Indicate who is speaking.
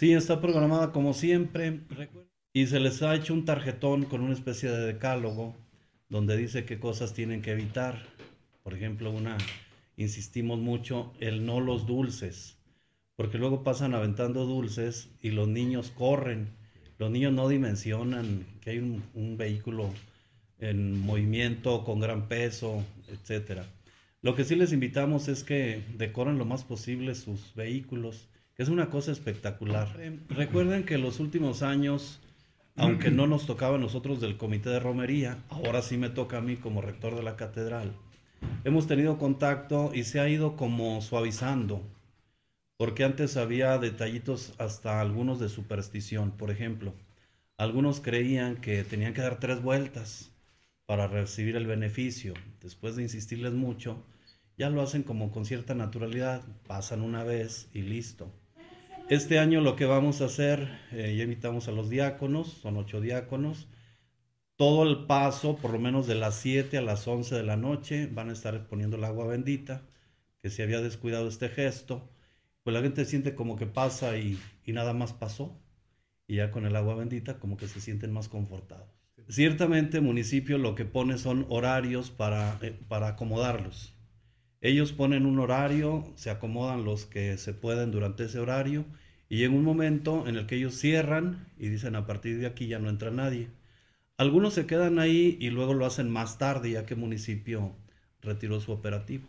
Speaker 1: Sí, está programada como siempre. Y se les ha hecho un tarjetón con una especie de decálogo donde dice qué cosas tienen que evitar. Por ejemplo, una, insistimos mucho, el no los dulces. Porque luego pasan aventando dulces y los niños corren. Los niños no dimensionan que hay un, vehículo en movimiento, con gran peso, etcétera. Lo que sí les invitamos es que decoren lo más posible sus vehículos es una cosa espectacular. recuerden que los últimos años, aunque no nos tocaba a nosotros del comité de romería, ahora sí me toca a mí como rector de la catedral. Hemos tenido contacto y se ha ido como suavizando, porque antes había detallitos hasta algunos de superstición. Por ejemplo, algunos creían que tenían que dar tres vueltas para recibir el beneficio. Después de insistirles mucho, ya lo hacen como con cierta naturalidad, pasan una vez y listo. Este año lo que vamos a hacer, eh, ya invitamos a los diáconos, son ocho diáconos. Todo el paso, por lo menos de las 7 a las 11 de la noche, van a estar poniendo el agua bendita, que se había descuidado este gesto. Pues la gente siente como que pasa y, nada más pasó. Y ya con el agua bendita como que se sienten más confortados. Ciertamente el municipio lo que pone son horarios para, eh, para acomodarlos. Ellos ponen un horario, se acomodan los que se pueden durante ese horario y en un momento en el que ellos cierran y dicen a partir de aquí ya no entra nadie. Algunos se quedan ahí y luego lo hacen más tarde ya que el municipio retiró su operativo.